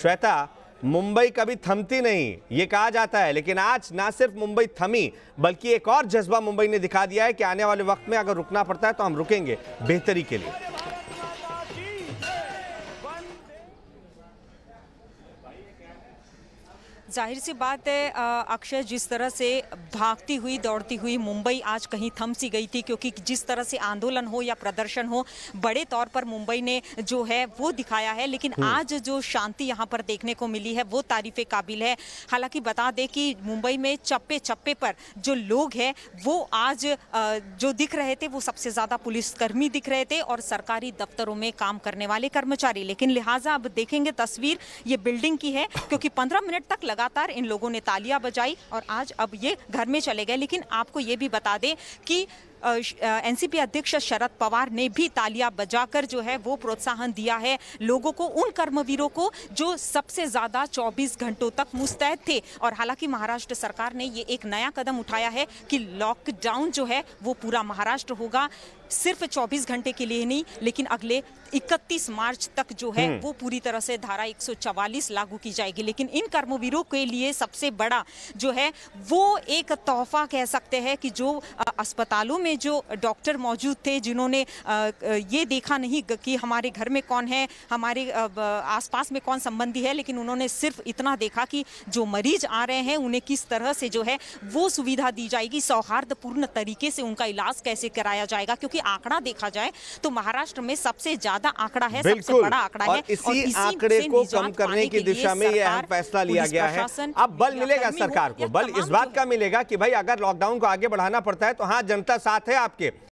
श्वेता मुंबई कभी थमती नहीं ये कहा जाता है लेकिन आज ना सिर्फ मुंबई थमी बल्कि एक और जज्बा मुंबई ने दिखा दिया है कि आने वाले वक्त में अगर रुकना पड़ता है तो हम रुकेंगे बेहतरी के लिए जाहिर सी बात है अक्षय जिस तरह से भागती हुई दौड़ती हुई मुंबई आज कहीं थम सी गई थी क्योंकि जिस तरह से आंदोलन हो या प्रदर्शन हो बड़े तौर पर मुंबई ने जो है वो दिखाया है लेकिन हम्म। आज जो शांति यहाँ पर देखने को मिली है वो तारीफ काबिल है हालांकि बता दें कि मुंबई में चप्पे चप्पे पर जो लोग हैं वो आज जो दिख रहे थे वो सबसे ज़्यादा पुलिसकर्मी दिख रहे थे और सरकारी दफ्तरों में काम करने वाले कर्मचारी लेकिन लिहाजा अब देखेंगे तस्वीर ये बिल्डिंग की है क्योंकि पंद्रह मिनट तक लगातार इन लोगों ने तालियां बजाई और आज अब ये घर में चले गए लेकिन आपको ये भी बता दें कि एनसीपी अध्यक्ष शरद पवार ने भी तालियां बजाकर जो है वो प्रोत्साहन दिया है लोगों को उन कर्मवीरों को जो सबसे ज्यादा 24 घंटों तक मुस्तैद थे और हालांकि महाराष्ट्र सरकार ने ये एक नया कदम उठाया है कि लॉकडाउन जो है वो पूरा महाराष्ट्र होगा सिर्फ 24 घंटे के लिए नहीं लेकिन अगले 31 मार्च तक जो है हम्म। वो पूरी तरह से धारा 144 लागू की जाएगी लेकिन इन कर्मवीरों के लिए सबसे बड़ा जो है वो एक तोहफा कह सकते हैं कि जो अस्पतालों में में जो डॉक्टर मौजूद थे जिन्होंने ये देखा नहीं कि हमारे घर में कौन है हमारे आसपास में कौन संबंधी है लेकिन उन्होंने सिर्फ इतना देखा कि जो मरीज आ रहे हैं उन्हें किस तरह से जो है वो सुविधा दी जाएगी सौहार्दपूर्ण तरीके से उनका इलाज कैसे कराया जाएगा क्योंकि आंकड़ा देखा जाए तो महाराष्ट्र में सबसे ज्यादा आंकड़ा है सबसे बड़ा आंकड़ा है इसी आंकड़े को कम करने की दिशा में यह फैसला लिया गया है अब बल मिलेगा सरकार को बल इस बात का मिलेगा कि भाई अगर लॉकडाउन को आगे बढ़ाना पड़ता है तो हाँ जनता साथ साथ है आपके